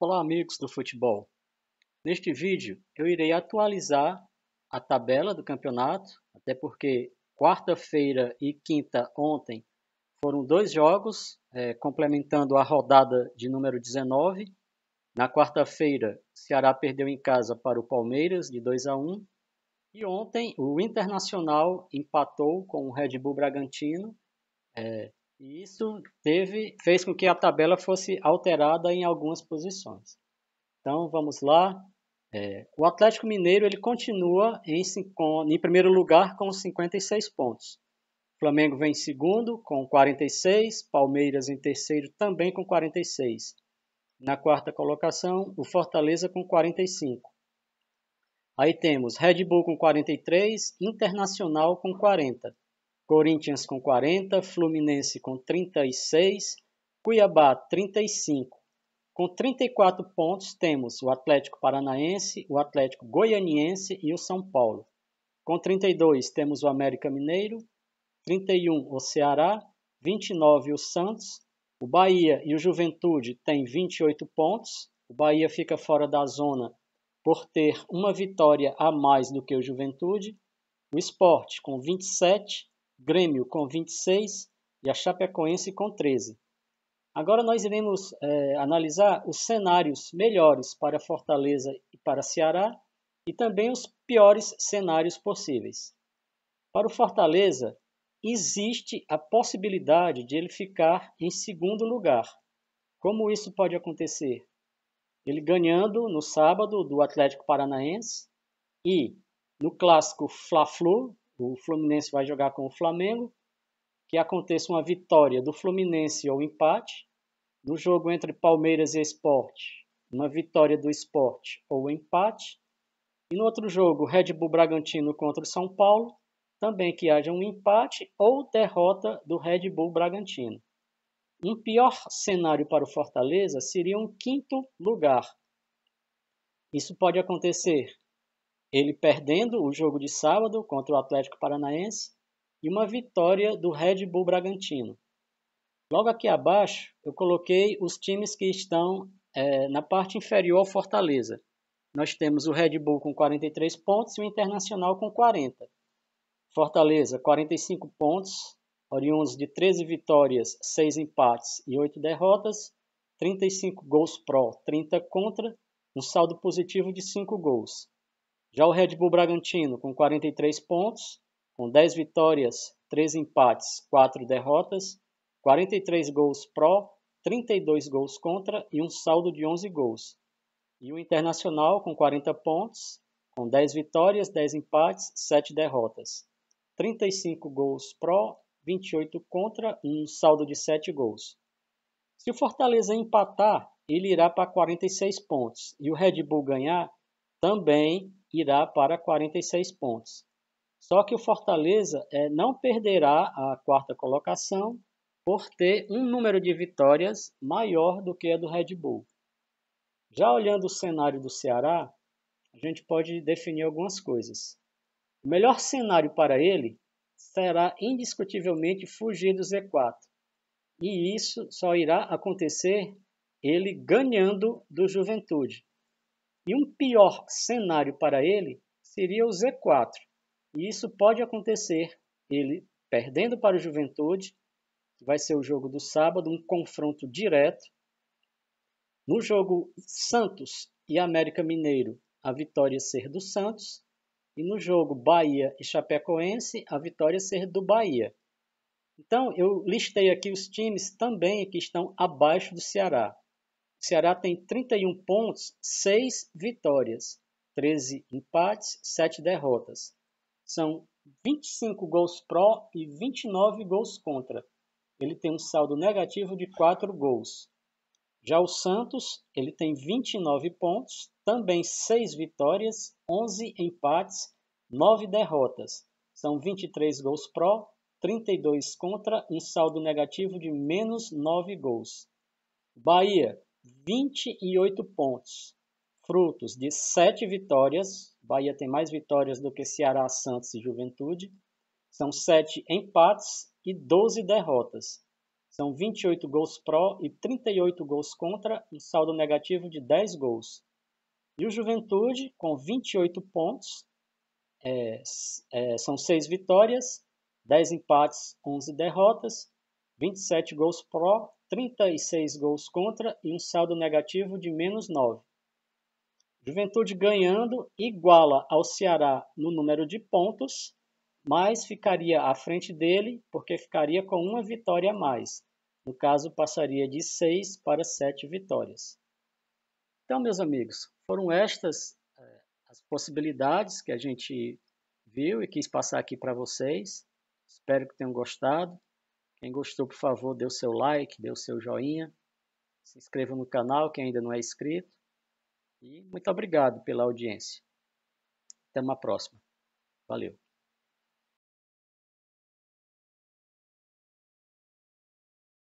Olá, amigos do futebol. Neste vídeo, eu irei atualizar a tabela do campeonato, até porque quarta-feira e quinta ontem foram dois jogos, é, complementando a rodada de número 19. Na quarta-feira, Ceará perdeu em casa para o Palmeiras de 2 a 1. E ontem, o Internacional empatou com o Red Bull Bragantino, é, e isso teve, fez com que a tabela fosse alterada em algumas posições. Então vamos lá. É, o Atlético Mineiro ele continua em, em primeiro lugar com 56 pontos. O Flamengo vem em segundo com 46, Palmeiras em terceiro também com 46. Na quarta colocação, o Fortaleza com 45. Aí temos Red Bull com 43, Internacional com 40. Corinthians com 40, Fluminense com 36, Cuiabá 35. Com 34 pontos temos o Atlético Paranaense, o Atlético Goianiense e o São Paulo. Com 32 temos o América Mineiro, 31 o Ceará, 29 o Santos, o Bahia e o Juventude têm 28 pontos. O Bahia fica fora da zona por ter uma vitória a mais do que o Juventude. O Esporte com 27, Grêmio com 26 e a Chapecoense com 13. Agora nós iremos é, analisar os cenários melhores para Fortaleza e para Ceará e também os piores cenários possíveis. Para o Fortaleza, existe a possibilidade de ele ficar em segundo lugar. Como isso pode acontecer? Ele ganhando no sábado do Atlético Paranaense e no clássico Fla-Flu o Fluminense vai jogar com o Flamengo, que aconteça uma vitória do Fluminense ou empate. No jogo entre Palmeiras e Esporte, uma vitória do Esporte ou empate. E no outro jogo, Red Bull Bragantino contra o São Paulo, também que haja um empate ou derrota do Red Bull Bragantino. Um pior cenário para o Fortaleza seria um quinto lugar. Isso pode acontecer ele perdendo o jogo de sábado contra o Atlético Paranaense e uma vitória do Red Bull Bragantino. Logo aqui abaixo, eu coloquei os times que estão é, na parte inferior ao Fortaleza. Nós temos o Red Bull com 43 pontos e o Internacional com 40. Fortaleza, 45 pontos, oriundos de 13 vitórias, 6 empates e 8 derrotas, 35 gols pró, 30 contra, um saldo positivo de 5 gols. Já o Red Bull Bragantino, com 43 pontos, com 10 vitórias, 3 empates, 4 derrotas, 43 gols pró, 32 gols contra e um saldo de 11 gols. E o Internacional, com 40 pontos, com 10 vitórias, 10 empates, 7 derrotas, 35 gols pró, 28 contra e um saldo de 7 gols. Se o Fortaleza empatar, ele irá para 46 pontos. E o Red Bull ganhar, também irá para 46 pontos. Só que o Fortaleza é, não perderá a quarta colocação por ter um número de vitórias maior do que a do Red Bull. Já olhando o cenário do Ceará, a gente pode definir algumas coisas. O melhor cenário para ele será indiscutivelmente fugir do Z4. E isso só irá acontecer ele ganhando do Juventude, e um pior cenário para ele seria o Z4. E isso pode acontecer, ele perdendo para o Juventude, que vai ser o jogo do sábado, um confronto direto. No jogo Santos e América Mineiro, a vitória ser do Santos. E no jogo Bahia e Chapecoense, a vitória ser do Bahia. Então, eu listei aqui os times também que estão abaixo do Ceará. Ceará tem 31 pontos, 6 vitórias, 13 empates, 7 derrotas. São 25 gols pró e 29 gols contra. Ele tem um saldo negativo de 4 gols. Já o Santos, ele tem 29 pontos, também 6 vitórias, 11 empates, 9 derrotas. São 23 gols pró, 32 contra, um saldo negativo de menos 9 gols. Bahia, 28 pontos, frutos de 7 vitórias. Bahia tem mais vitórias do que Ceará, Santos e Juventude. São 7 empates e 12 derrotas. São 28 gols pró e 38 gols contra, um saldo negativo de 10 gols. E o Juventude, com 28 pontos, é, é, são 6 vitórias, 10 empates, 11 derrotas, 27 gols pró, 36 gols contra e um saldo negativo de menos 9. Juventude ganhando iguala ao Ceará no número de pontos, mas ficaria à frente dele porque ficaria com uma vitória a mais. No caso, passaria de 6 para 7 vitórias. Então, meus amigos, foram estas eh, as possibilidades que a gente viu e quis passar aqui para vocês. Espero que tenham gostado. Quem gostou, por favor, dê o seu like, dê o seu joinha, se inscreva no canal, quem ainda não é inscrito. E muito obrigado pela audiência. Até uma próxima. Valeu.